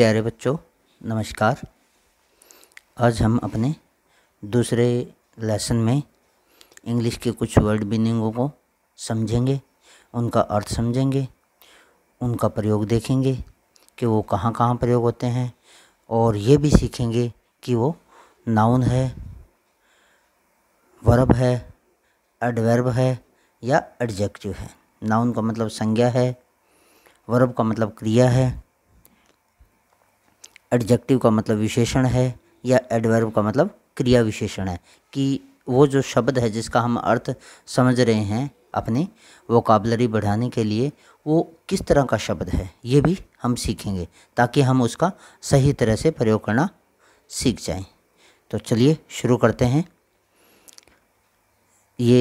प्यारे बच्चों नमस्कार आज हम अपने दूसरे लेसन में इंग्लिश के कुछ वर्ड मीनिंगों को समझेंगे उनका अर्थ समझेंगे उनका प्रयोग देखेंगे कि वो कहाँ कहाँ प्रयोग होते हैं और ये भी सीखेंगे कि वो नाउन है वर्ब है एडवर्ब है या एडजेक्टिव है नाउन का मतलब संज्ञा है वर्ब का मतलब क्रिया है एडजेक्टिव का मतलब विशेषण है या एडवर्ब का मतलब क्रिया विशेषण है कि वो जो शब्द है जिसका हम अर्थ समझ रहे हैं अपनी वोकाबलरी बढ़ाने के लिए वो किस तरह का शब्द है ये भी हम सीखेंगे ताकि हम उसका सही तरह से प्रयोग करना सीख जाएं तो चलिए शुरू करते हैं ये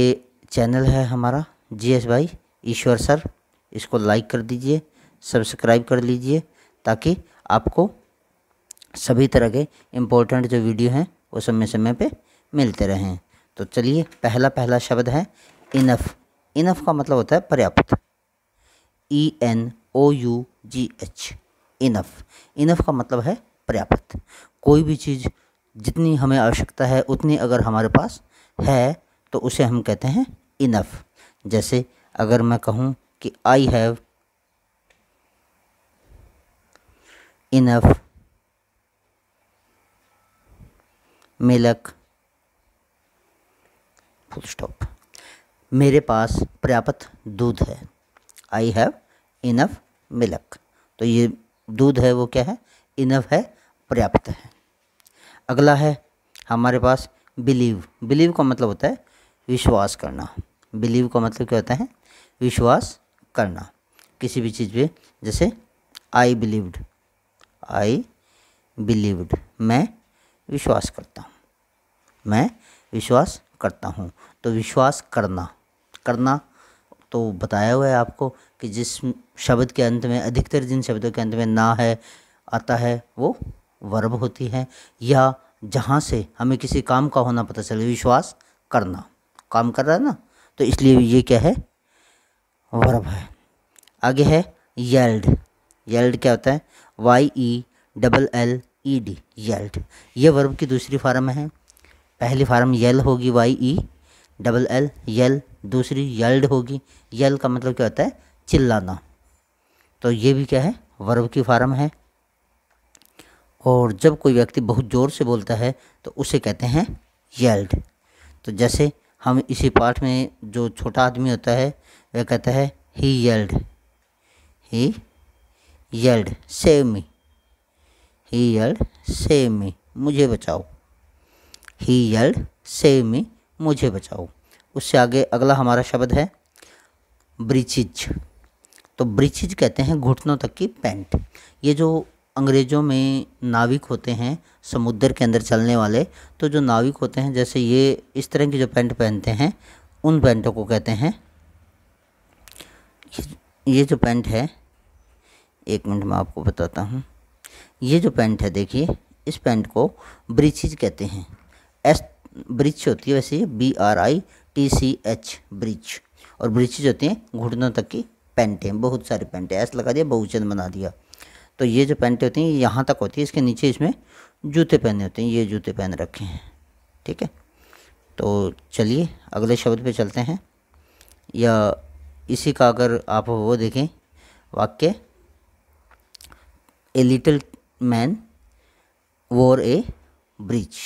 चैनल है हमारा जी एस भाई ईश्वर सर इसको लाइक कर दीजिए सब्सक्राइब कर लीजिए ताकि आपको सभी तरह के इम्पोर्टेंट जो वीडियो हैं वो समय समय पे मिलते रहें तो चलिए पहला पहला शब्द है इनफ इनफ का मतलब होता है पर्याप्त E N O U G H enough enough का मतलब है पर्याप्त कोई भी चीज़ जितनी हमें आवश्यकता है उतनी अगर हमारे पास है तो उसे हम कहते हैं इनफ जैसे अगर मैं कहूँ कि I have enough milk full stop मेरे पास पर्याप्त दूध है आई हैव इनफ मिलक तो ये दूध है वो क्या है इनफ है पर्याप्त है अगला है हमारे पास बिलीव बिलीव का मतलब होता है विश्वास करना बिलीव का मतलब क्या होता है विश्वास करना किसी भी चीज़ पे जैसे आई बिलीव्ड आई बिलीव्ड मैं विश्वास करता हूँ मैं विश्वास करता हूँ तो विश्वास करना करना तो बताया हुआ है आपको कि जिस शब्द के अंत में अधिकतर जिन शब्दों के अंत में ना है आता है वो वर्ब होती है या जहाँ से हमें किसी काम का होना पता चले विश्वास करना काम कर रहा है ना तो इसलिए ये क्या है वर्ब है आगे है येल्ड येल्ड क्या होता है Y E double L E D yelled ये वर्ब की दूसरी फार्म है पहली फार्म यल होगी Y E double L yell दूसरी यल्ड होगी यल का मतलब क्या होता है चिल्लाना तो ये भी क्या है वर्ब की फार्म है और जब कोई व्यक्ति बहुत ज़ोर से बोलता है तो उसे कहते हैं येल्ड तो जैसे हम इसी पाठ में जो छोटा आदमी होता है वह कहता है he yelled he yelled save me he yell से मी मुझे बचाओ ही यल से मी मुझे बचाओ उससे आगे अगला हमारा शब्द है ब्रिचिज तो ब्रिचिज कहते हैं घुटनों तक की पैंट ये जो अंग्रेज़ों में नाविक होते हैं समुद्र के अंदर चलने वाले तो जो नाविक होते हैं जैसे ये इस तरह की जो पैंट पहनते हैं उन पैंटों को कहते हैं ये जो पैंट है एक मिनट मैं आपको बताता हूँ ये जो पैंट है देखिए इस पैंट को ब्रिचिज कहते हैं एस ब्रिच होती है वैसे B R I T C H britch और ब्रिचिज होते हैं घुटनों तक की पैंटें बहुत सारी पैंटें ऐसा लगा दिया बहुचंद बना दिया तो ये जो पैंटें होती हैं ये यहाँ तक होती है इसके नीचे इसमें जूते पहने होते हैं ये जूते पहन रखे हैं ठीक है तो चलिए अगले शब्द पे चलते हैं या इसी का अगर आप वो देखें वाक्य ए लिटिल मैन वोर ए ब्रिज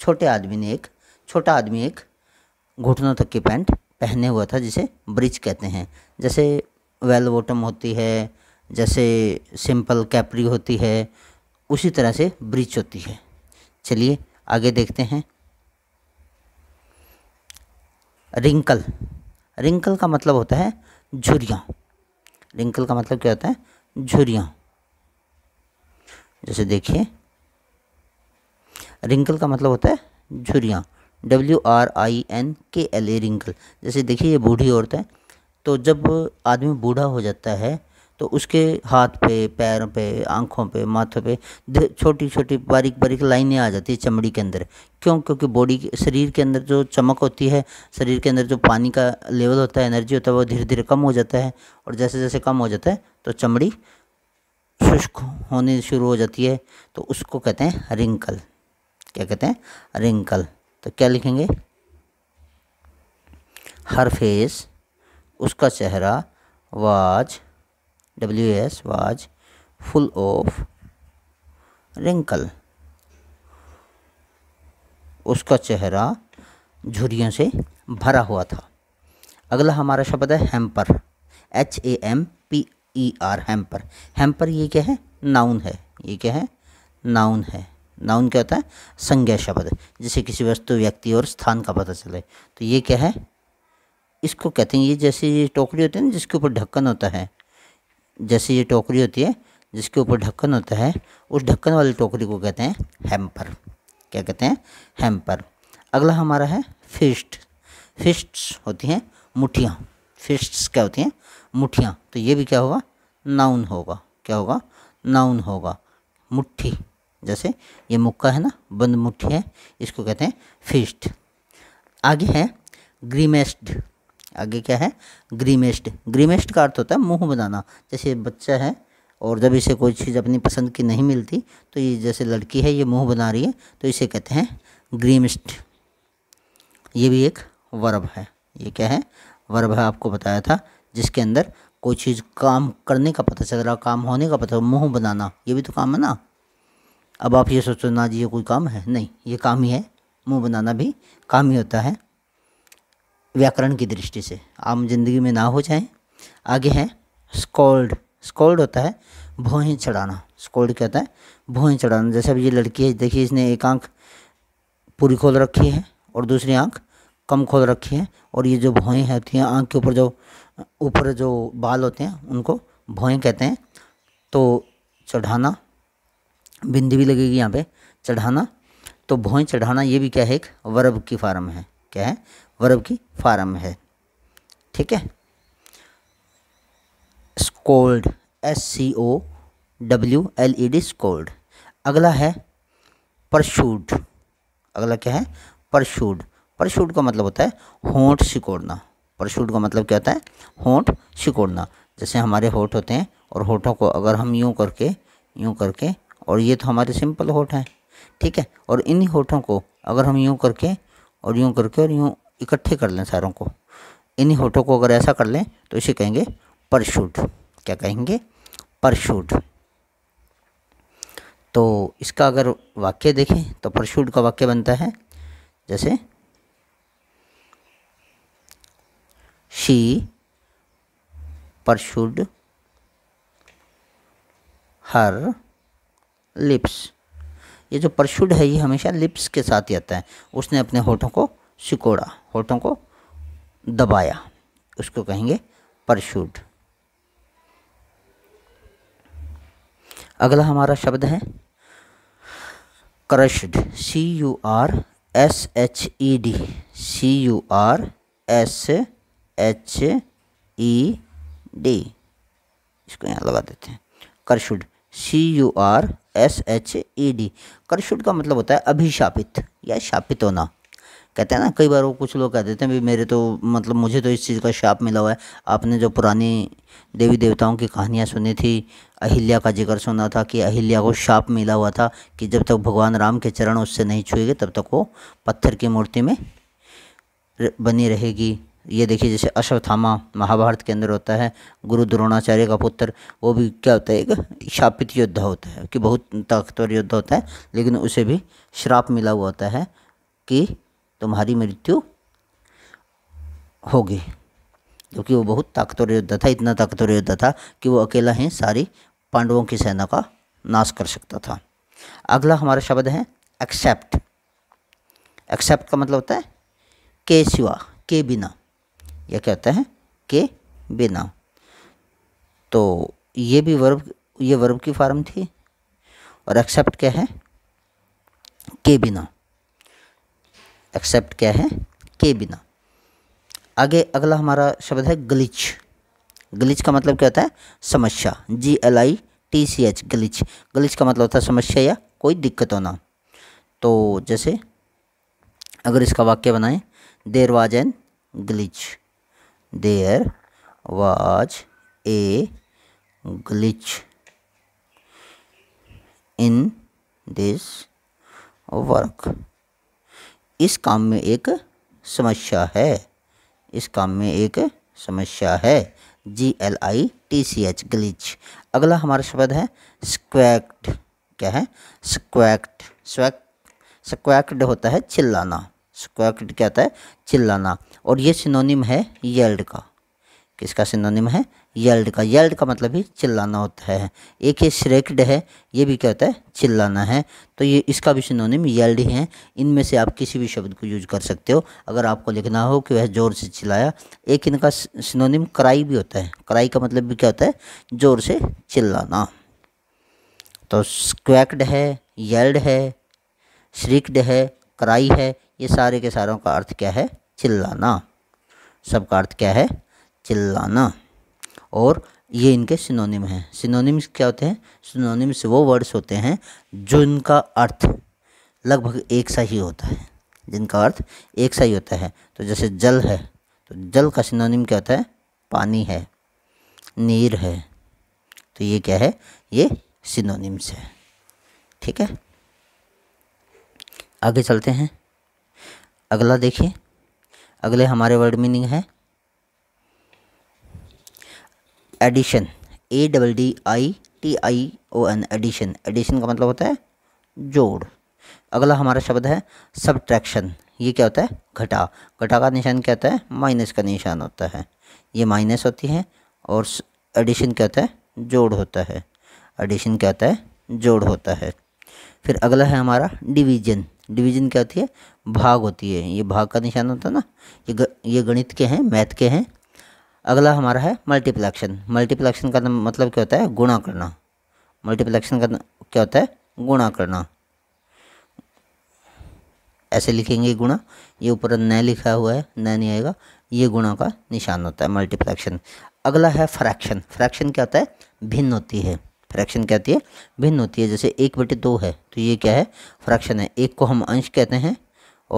छोटे आदमी ने एक छोटा आदमी एक घुटनों तक की पैंट पहने हुआ था जिसे ब्रिज कहते हैं जैसे वेल वोटम होती है जैसे सिंपल कैपरी होती है उसी तरह से ब्रिज होती है चलिए आगे देखते हैं रिंकल रिंकल का मतलब होता है झुरियाँ रिंकल का मतलब क्या होता है झुरियाँ जैसे देखिए रिंकल का मतलब होता है झुरियाँ W R I N K L E wrinkle जैसे देखिए ये बूढ़ी औरत है तो जब आदमी बूढ़ा हो जाता है तो उसके हाथ पे पैरों पे आँखों पे माथों पे छोटी छोटी बारीक बारीक लाइनें आ जाती है चमड़ी के अंदर क्यों क्योंकि बॉडी के शरीर के अंदर जो चमक होती है शरीर के अंदर जो पानी का लेवल होता है एनर्जी होता है वो धीरे धीरे कम हो जाता है और जैसे जैसे कम हो जाता है तो चमड़ी शुष्क होनी शुरू हो जाती है तो उसको कहते हैं रिंकल क्या कहते हैं रिंकल तो क्या लिखेंगे हर फेस उसका चेहरा was W S was full of wrinkle उसका चेहरा झुरियों से भरा हुआ था अगला हमारा शब्द है hamper H A M P E R hamper hamper ये क्या है नाउन है ये क्या है नाउन है नाउन क्या होता है संज्ञा शब्द जिसे किसी वस्तु व्यक्ति और स्थान का पता चले तो ये क्या है इसको कहते हैं ये जैसे ये टोकरी होती है ना जिसके ऊपर ढक्कन होता है जैसे ये टोकरी होती है जिसके ऊपर ढक्कन होता है उस ढक्कन वाली टोकरी को कहते हैं हैम्पर क्या कहते हैं हैम्पर अगला हमारा है फिस्ट फिस्ट होती हैं मुठियाँ फिस्ट्स क्या होती हैं मुठियाँ तो ये भी क्या होगा नाउन होगा क्या होगा नाउन होगा मुट्ठी जैसे ये मुक्का है ना बंद मुट्ठी है इसको कहते हैं फिस्ट आगे है ग्रीमेस्ड आगे क्या है ग्रीमेस्ड ग्रीमेस्ड का अर्थ होता है मुंह बनाना जैसे बच्चा है और जब इसे कोई चीज़ अपनी पसंद की नहीं मिलती तो ये जैसे लड़की है ये मुंह बना रही है तो इसे कहते हैं ग्रीमिस्ट ये भी एक वर्ब है ये क्या है वर्ब है आपको बताया था जिसके अंदर कोई चीज़ काम करने का पता चल रहा काम होने का पता मुँह बनाना ये भी तो काम है ना अब आप ये सोचो ना जी ये कोई काम है नहीं ये काम ही है मुँह बनाना भी काम ही होता है व्याकरण की दृष्टि से आम जिंदगी में ना हो जाए आगे है स्कोल्ड स्कोल्ड होता है भोहें चढ़ाना स्कोल्ड क्या होता है भोहें चढ़ाना जैसे अब ये लड़की है देखिए इसने एक आँख पूरी खोल रखी है और दूसरी आँख कम खोल रखी है और ये जो भौएँ होती हैं आँख के ऊपर जो ऊपर जो बाल होते हैं उनको भौएँ कहते हैं तो चढ़ाना बिंदी भी लगेगी यहाँ पे चढ़ाना तो भौएँ चढ़ाना ये भी क्या है एक वर्ब की फार्म है क्या है वर्ब की फार्म है ठीक है scowled S C O W L E D scowled अगला है परशूड अगला क्या है परशूड परशूट का मतलब होता है होंठ सिकोड़ना परशूट का मतलब क्या होता है होंठ सिकोड़ना जैसे हमारे होठ होते हैं और होठों को अगर हम यूँ करके यूँ करके और ये तो हमारे सिंपल होठ हैं ठीक है और इन्हीं होठों को अगर हम यूँ करके और यूँ करके और यूँ इकट्ठे कर लें सारों को इन्हीं होठों को अगर ऐसा कर लें तो इसे कहेंगे परशूट क्या कहेंगे परशूट तो इसका अगर वाक्य देखें तो परशूट का वाक्य बनता है जैसे she pursued हर लिप्स ये जो परशुड है ये हमेशा लिप्स के साथ ही आता है उसने अपने होठों को सिकोड़ा होठों को दबाया उसको कहेंगे परशुड अगला हमारा शब्द है crushed C U R S H E D C U R S H E D इसको यहाँ लगा देते हैं crushed C U R S H E e D crushed का मतलब होता है अभिशापित या शापित होना कहते हैं ना कई बार वो कुछ लोग कह देते हैं भी मेरे तो मतलब मुझे तो इस चीज़ का शाप मिला हुआ है आपने जो पुरानी देवी देवताओं की कहानियाँ सुनी थी अहिल्या का जिक्र सुना था कि अहिल्या को शाप मिला हुआ था कि जब तक भगवान राम के चरण उससे नहीं छुएंगे तब तक वो पत्थर की मूर्ति में बनी रहेगी ये देखिए जैसे अश्वत्थामा महाभारत के अंदर होता है गुरु द्रोणाचार्य का पुत्र वो भी क्या होता है एक शापित योद्धा होता है कि बहुत ताकतवर योद्धा होता है लेकिन उसे भी श्राप मिला हुआ होता है कि तुम्हारी मृत्यु होगी क्योंकि वो बहुत ताकतवर योद्धा था इतना ताकतवर योद्धा था कि वो अकेला ही सारी पांडवों की सेना का नाश कर सकता था अगला हमारा शब्द है एक्सेप्ट एक्सेप्ट का मतलब होता है के सिवा के बिना या क्या होता है के बिना तो ये भी वर्ब ये वर्ब की फार्म थी और एक्सेप्ट क्या है के बिना एक्सेप्ट क्या है के बिना आगे अगला हमारा शब्द है गलिच गलिच का मतलब क्या होता है समस्या G L I T C H glitch glitch का मतलब होता है समस्या या कोई दिक्कत होना तो जैसे अगर इसका वाक्य बनाएं there was an glitch there was a glitch in this work इस काम में एक समस्या है इस काम में एक समस्या है G L I T C H glitch अगला हमारा शब्द है स्क्वैक्ट क्या है स्क्वैक्ट स्वैक स्क्वैक्ड होता है चिल्लाना स्क्वाकिट क्या आता है चिल्लाना और ये सिनोनिम है यल्ड का किसका सिनोनिम है यल्ड का यल्ड का मतलब ही चिल्लाना होता है एक ये श्रेक्ड है ये भी क्या होता है चिल्लाना है तो ये इसका भी सिनोनिम यल्ड ही है इनमें से आप किसी भी शब्द को यूज कर सकते हो अगर आपको लिखना हो कि वह ज़ोर से चिल्लाया एक इनका सिनोनिम कराई भी होता है कराई का मतलब भी क्या होता है ज़ोर से चिल्लाना तो स्क्वैक्ड है यल्ड है श्रिक्ड है कराई है ये सारे के सारों का अर्थ क्या है चिल्लाना सबका अर्थ क्या है चिल्लाना और ये इनके सिनोनिम हैं सिनोनिम्स क्या होते हैं सिनोनिम्स वो वर्ड्स होते हैं जो इनका अर्थ लगभग एक सा ही होता है जिनका अर्थ एक सा ही होता है तो जैसे जल है तो जल का सिनोनिम क्या होता है पानी है नीर है तो ये क्या है ये सिनोनिम्स है ठीक है आगे चलते हैं अगला देखिए अगले हमारे वर्ड मीनिंग है addition A double D I T I O N addition addition का मतलब होता है जोड़ अगला हमारा शब्द है सब्ट्रैक्शन ये क्या होता है घटा घटा का निशान क्या होता है माइनस का निशान होता है ये माइनस होती है और एडिशन क्या होता है जोड़ होता है एडिशन क्या होता है जोड़ होता है फिर अगला है हमारा डिवीजन डिवीजन क्या होती है भाग होती है ये भाग का निशान होता है ना ये ग, ये गणित के हैं मैथ के हैं अगला हमारा है मल्टीप्लेक्शन मल्टीप्लेक्शन का मतलब क्या होता है गुणा करना मल्टीप्लेक्शन का क्या होता है गुणा करना ऐसे लिखेंगे गुणा ये ऊपर न लिखा हुआ है न नहीं आएगा ये गुणा का निशान होता है मल्टीप्लेक्शन अगला है फ्रैक्शन फ्रैक्शन क्या होता है भिन्न होती है फ्रैक्शन क्या होती है भिन्न होती है जैसे एक बटे दो है तो ये क्या है फ्रैक्शन है एक को हम अंश कहते हैं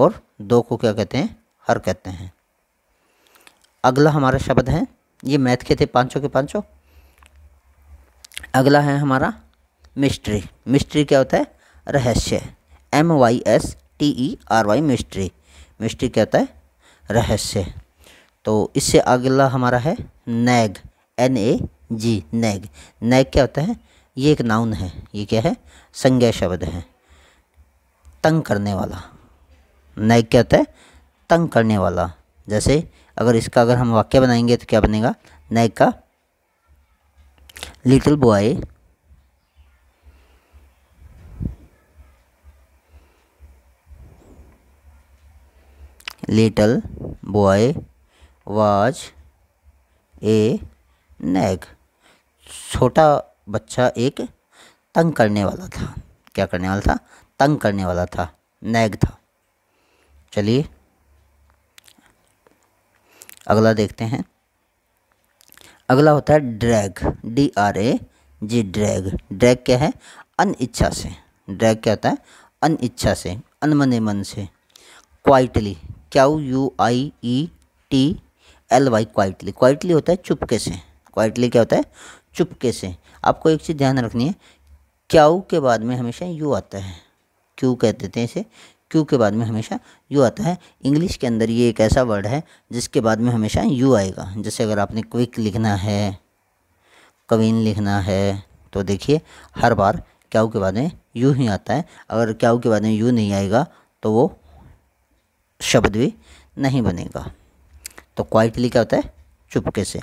और दो को क्या कहते हैं हर कहते हैं अगला हमारा शब्द है ये मैथ के थे पाँचों के पाँचों अगला है हमारा मिस्ट्री मिस्ट्री क्या होता है रहस्य M Y S T E R Y mystery mystery क्या होता है रहस्य तो इससे अगला हमारा है nag N A G nag nag क्या होता है ये एक नाउन है ये क्या है संज्ञा शब्द है तंग करने वाला नैग क्या होता है तंग करने वाला जैसे अगर इसका अगर हम वाक्य बनाएंगे तो क्या बनेगा नैग का little boy little boy was a nag छोटा बच्चा एक तंग करने वाला था क्या करने वाला था तंग करने वाला था नैग था चलिए अगला देखते हैं अगला होता है drag D R A G drag drag क्या है इच्छा से ड्रैग क्या होता है इच्छा से अनमने मन से quietly Q U I E T L Y quietly quietly होता है चुपके से क्वाइटली क्या होता है चुपके से आपको एक चीज़ ध्यान रखनी है क्याऊ के बाद में हमेशा यू आता है कह कहते थे इसे क्यों के बाद में हमेशा यू आता है इंग्लिश के अंदर ये एक ऐसा वर्ड है जिसके बाद में हमेशा यू आएगा जैसे अगर आपने क्विक लिखना है कवीन लिखना है तो देखिए हर बार क्याऊ के बाद में यू ही आता है अगर क्याऊ के बाद में यू नहीं आएगा तो वो शब्द भी नहीं बनेगा तो क्वाइटली क्या होता है चुपके से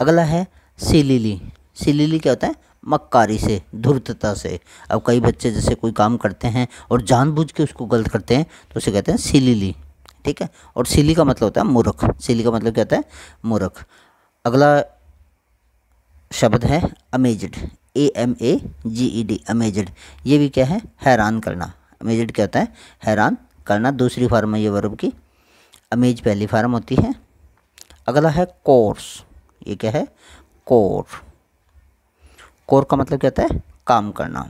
अगला है सीलीली सिलीली क्या होता है मक्कारी से धूर्तता से अब कई बच्चे जैसे कोई काम करते हैं और जानबूझ के उसको गलत करते हैं तो उसे कहते हैं सिलीली ठीक है और सिली का मतलब होता है मूर्ख सिली का मतलब क्या होता है मूर्ख अगला शब्द है amazed A M A G E e D amazed ये भी क्या है हैरान करना अमेजड क्या होता है हैरान करना दूसरी फार्म है ये वर्ब की अमेज पहली फार्म होती है अगला है कोर्स ये क्या है कोर कोर का मतलब क्या होता है काम करना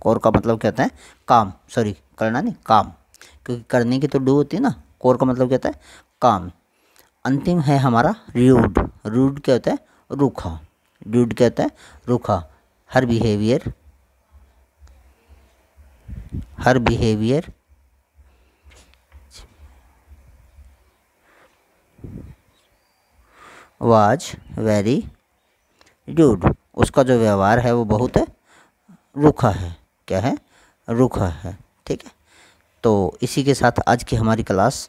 कोर का मतलब क्या होता है काम सॉरी करना नहीं काम क्योंकि करने की तो डू होती है ना कोर का मतलब क्या होता है काम अंतिम है हमारा रूड रूड क्या होता है रूखा रूड क्या होता है रूखा her behaviour her behaviour was very rude उसका जो व्यवहार है वो बहुत रूखा है क्या है रूखा है ठीक है तो इसी के साथ आज की हमारी क्लास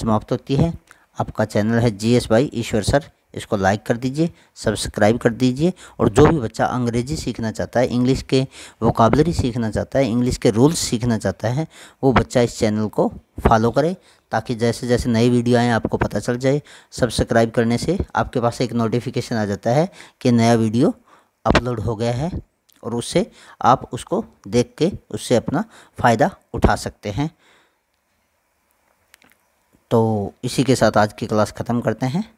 समाप्त होती है आपका चैनल है जी एस भाई ईश्वर सर इसको लाइक कर दीजिए सब्सक्राइब कर दीजिए और जो भी बच्चा अंग्रेजी सीखना चाहता है इंग्लिश के वोकाबलरी सीखना चाहता है इंग्लिश के रूल्स सीखना चाहता है वो बच्चा इस चैनल को फॉलो करे ताकि जैसे जैसे नई वीडियो आएँ आपको पता चल जाए सब्सक्राइब करने से आपके पास एक नोटिफिकेशन आ जाता है कि नया वीडियो अपलोड हो गया है और उससे आप उसको देख के उससे अपना फ़ायदा उठा सकते हैं तो इसी के साथ आज की क्लास ख़त्म करते हैं